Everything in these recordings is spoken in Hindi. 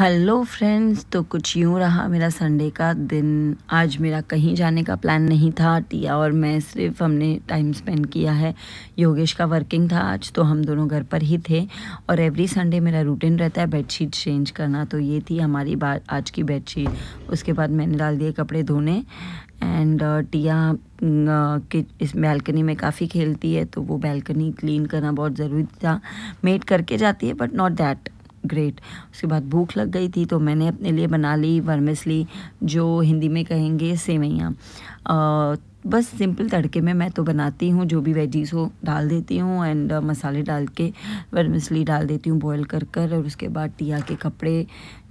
हेलो फ्रेंड्स तो कुछ यूँ रहा मेरा संडे का दिन आज मेरा कहीं जाने का प्लान नहीं था टिया और मैं सिर्फ हमने टाइम स्पेंड किया है योगेश का वर्किंग था आज तो हम दोनों घर पर ही थे और एवरी संडे मेरा रूटीन रहता है बेडशीट चेंज करना तो ये थी हमारी बात आज की बेडशीट उसके बाद मैंने डाल दिए कपड़े धोने एंड uh, टिया uh, कि इस बैल्कनी में काफ़ी खेलती है तो वो बैल्कनी क्लीन करना बहुत ज़रूरी था मेड करके जाती है बट नॉट दैट ग्रेट उसके बाद भूख लग गई थी तो मैंने अपने लिए बना ली वर्मेसली जो हिंदी में कहेंगे सेवैयाँ बस सिंपल तड़के में मैं तो बनाती हूँ जो भी वेजीज हो डाल देती हूँ एंड मसाले डाल के वर्मिसली डाल देती हूँ बॉईल कर कर और उसके बाद टिया के कपड़े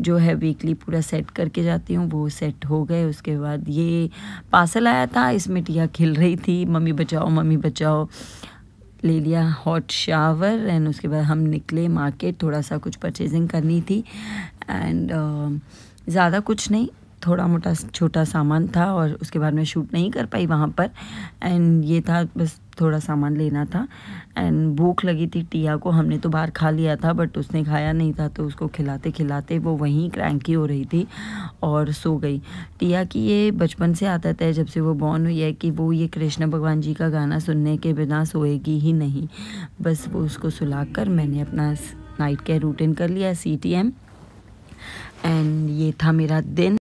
जो है वीकली पूरा सेट करके जाती हूँ वो सेट हो गए उसके बाद ये पार्सल आया था इसमें टिया खिल रही थी मम्मी बचाओ मम्मी बचाओ ले लिया हॉट शावर एंड उसके बाद हम निकले मार्केट थोड़ा सा कुछ परचेजिंग करनी थी एंड uh, ज़्यादा कुछ नहीं थोड़ा मोटा छोटा सामान था और उसके बाद मैं शूट नहीं कर पाई वहाँ पर एंड ये था बस थोड़ा सामान लेना था एंड भूख लगी थी टिया को हमने तो बाहर खा लिया था बट उसने खाया नहीं था तो उसको खिलाते खिलाते वो वहीं क्रैंकी हो रही थी और सो गई टिया की ये बचपन से आदत है जब से वो बॉर्न हुई है कि वो ये कृष्ण भगवान जी का गाना सुनने के बिना सोएगी ही नहीं बस वो उसको सुला कर मैंने अपना नाइट केयर रूटीन कर लिया सी एंड ये था मेरा दिन